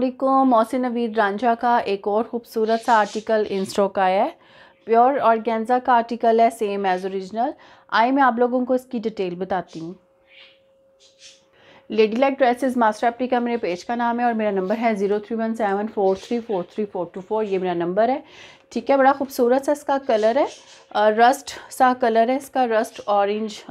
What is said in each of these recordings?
मौसिन नवीद रांझा का एक और ख़ूबसूरत सा आर्टिकल इंस्ट्रो का है प्योर ऑर्गेन्जा का आर्टिकल है सेम एज़ ओरिजिनल आई मैं आप लोगों को इसकी डिटेल बताती हूँ लेडी लाइक ड्रेसेस मास्टर एप्टी का मेरे पेज का नाम है और मेरा नंबर है zero three one seven four three four three four two four ये मेरा नंबर है ठीक है बड़ा खूबसूरत सा इसका कलर है रस्ट सा कलर है इसका रस्ट ऑरेंज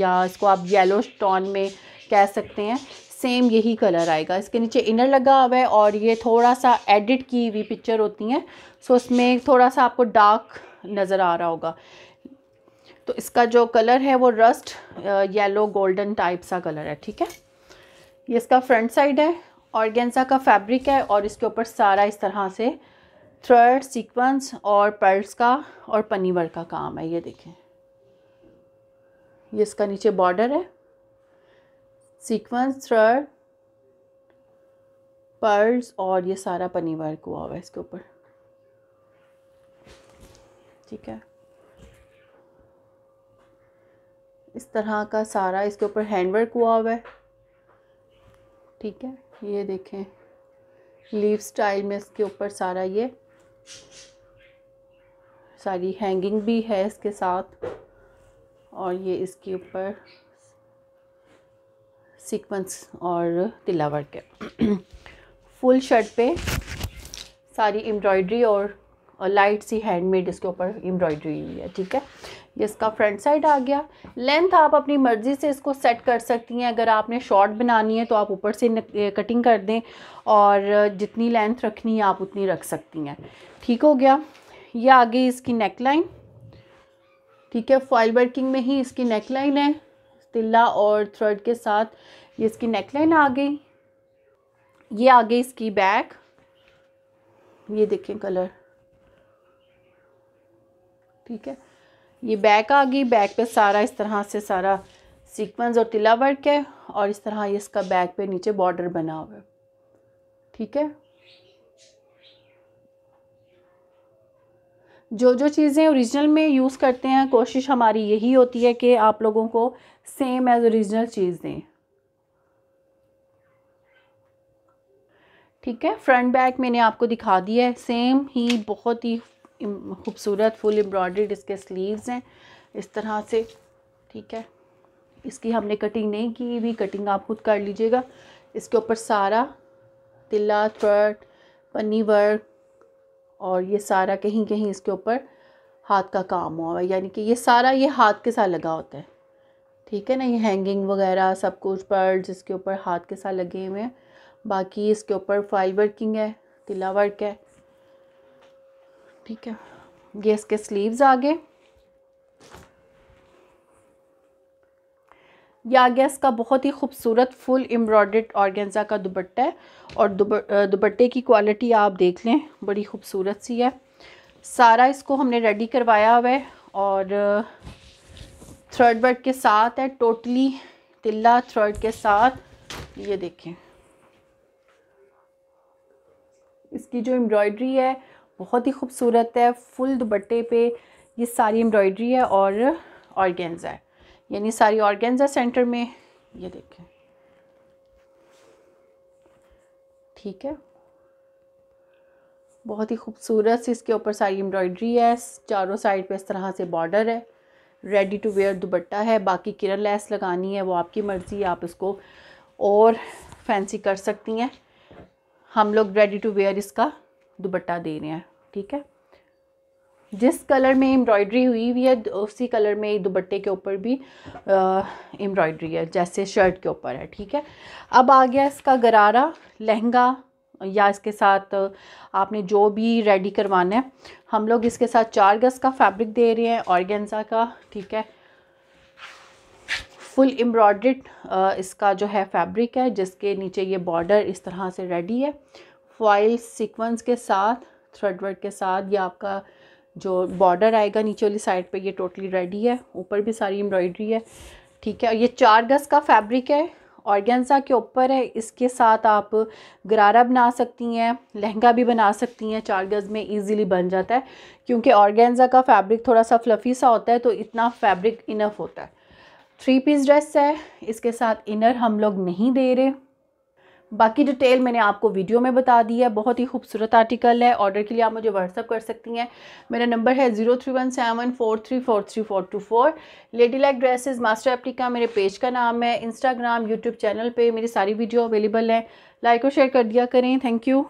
या इसको आप येलो टॉन में कह सकते हैं सेम यही कलर आएगा इसके नीचे इनर लगा हुआ है और ये थोड़ा सा एडिट की हुई पिक्चर होती हैं सो इसमें थोड़ा सा आपको डार्क नज़र आ रहा होगा तो इसका जो कलर है वो रस्ट येलो गोल्डन टाइप सा कलर है ठीक है ये इसका फ्रंट साइड है ऑर्गेन्जा का फैब्रिक है और इसके ऊपर सारा इस तरह से थ्रेड सीक्वेंस और पर्ल्स का और पनीवर का काम है ये देखें ये इसका नीचे बॉर्डर है सीक्वेंस थ्रेड पर्ल्स और ये सारा पनी वर्क हुआ हुआ है इसके ऊपर ठीक है इस तरह का सारा इसके ऊपर हैंड वर्क हुआ हुआ है ठीक है ये देखें लीव स्टाइल में इसके ऊपर सारा ये सारी हैंगिंग भी है इसके साथ और ये इसके ऊपर सीक्वेंस और वर्क है फुल शर्ट पे सारी एम्ब्रॉयडरी और, और लाइट सी हैंडमेड इसके ऊपर एम्ब्रॉयडरी हुई है ठीक है ये इसका फ्रंट साइड आ गया लेंथ आप अपनी मर्ज़ी से इसको सेट कर सकती हैं अगर आपने शॉर्ट बनानी है तो आप ऊपर से कटिंग कर दें और जितनी लेंथ रखनी है आप उतनी रख सकती हैं ठीक हो गया ये आ गई इसकी नेक लाइन ठीक है फॉइल वर्किंग में ही इसकी नेक लाइन है तिल्ला और थ्रेड के साथ ये इसकी नेकलाइन आ गई ये आ गई इसकी बैक ये देखें कलर ठीक है ये बैक आ गई बैक पे सारा इस तरह से सारा सीक्वेंस और तिला वर्क है और इस तरह ये इसका बैक पे नीचे बॉर्डर बना हुआ है ठीक है जो जो चीज़ें ओरिजिनल में यूज़ करते हैं कोशिश हमारी यही होती है कि आप लोगों को सेम एज़ ओरिजिनल चीज़ दें ठीक है फ्रंट बैक मैंने आपको दिखा दिया है सेम ही बहुत ही खूबसूरत फुल एम्ब्रॉयड्रीड इसके स्लीव्स हैं इस तरह से ठीक है इसकी हमने कटिंग नहीं की भी कटिंग आप खुद कर लीजिएगा इसके ऊपर सारा तिल्ला थ्रट पन्नी वर्क और ये सारा कहीं कहीं इसके ऊपर हाथ का काम हुआ है यानी कि ये सारा ये हाथ के साथ लगा होता है ठीक है ना ये हैंगिंग वगैरह सब कुछ पर इसके ऊपर हाथ के साथ लगे हुए हैं बाकी इसके ऊपर फाइल वर्किंग है तिला वर्क है ठीक है ये इसके स्लीव्स आ गए यह आ गया इसका बहुत ही खूबसूरत फुल एम्ब्रॉयड ऑर्गेंजा का दुपट्टा है और दुपट्टे की क्वालिटी आप देख लें बड़ी खूबसूरत सी है सारा इसको हमने रेडी करवाया हुआ है और थ्रेड वर्क के साथ है टोटली तिल्ला थ्रेड के साथ ये देखें इसकी जो एम्ब्रॉयड्री है बहुत ही खूबसूरत है फुल दुपट्टे पे ये सारी एम्ब्रॉयड्री है और ऑर्गेंजा है यानी सारी ऑर्गेन्जा सेंटर में ये देखें ठीक है बहुत ही खूबसूरत सी इसके ऊपर सारी एम्ब्रॉयडरी है चारों साइड पे इस तरह से बॉर्डर है रेडी टू वेयर दुपट्टा है बाकी किरण लैस लगानी है वो आपकी मर्ज़ी आप इसको और फैंसी कर सकती हैं हम लोग रेडी टू वेयर इसका दुपट्टा दे रहे हैं ठीक है जिस कलर में एम्ब्रॉयडरी हुई हुई है उसी कलर में दुपट्टे के ऊपर भी एम्ब्रॉयडरी है जैसे शर्ट के ऊपर है ठीक है अब आ गया इसका गरारा लहंगा या इसके साथ आपने जो भी रेडी करवाना है हम लोग इसके साथ चार गज़ का फैब्रिक दे रहे हैं ऑर्गेंजा का ठीक है फुल एम्ब्रॉयड्रेड इसका जो है फैब्रिक है जिसके नीचे ये बॉर्डर इस तरह से रेडी है फॉइल सिक्वेंस के साथ थ्रेडवर्क के साथ या आपका जो बॉर्डर आएगा नीचे वाली साइड पे ये टोटली रेडी है ऊपर भी सारी एम्ब्रॉयडरी है ठीक है और ये चार गज़ का फैब्रिक है ऑर्गेंजा के ऊपर है इसके साथ आप गरारा बना सकती हैं लहंगा भी बना सकती हैं चार गज़ में इजीली बन जाता है क्योंकि ऑर्गेंजा का फैब्रिक थोड़ा सा फ्लफ़ी सा होता है तो इतना फैब्रिक इनफ होता है थ्री पीस ड्रेस है इसके साथ इनर हम लोग नहीं दे रहे बाकी डिटेल मैंने आपको वीडियो में बता दी है बहुत ही खूबसूरत आर्टिकल है ऑर्डर के लिए आप मुझे व्हाट्सअप कर सकती हैं मेरा नंबर है zero three one seven four three four three four two four lady like dresses master एप्टिका मेरे पेज का नाम है इंस्टाग्राम यूट्यूब चैनल पर मेरी सारी वीडियो अवेलेबल है लाइक और शेयर कर दिया करें थैंक यू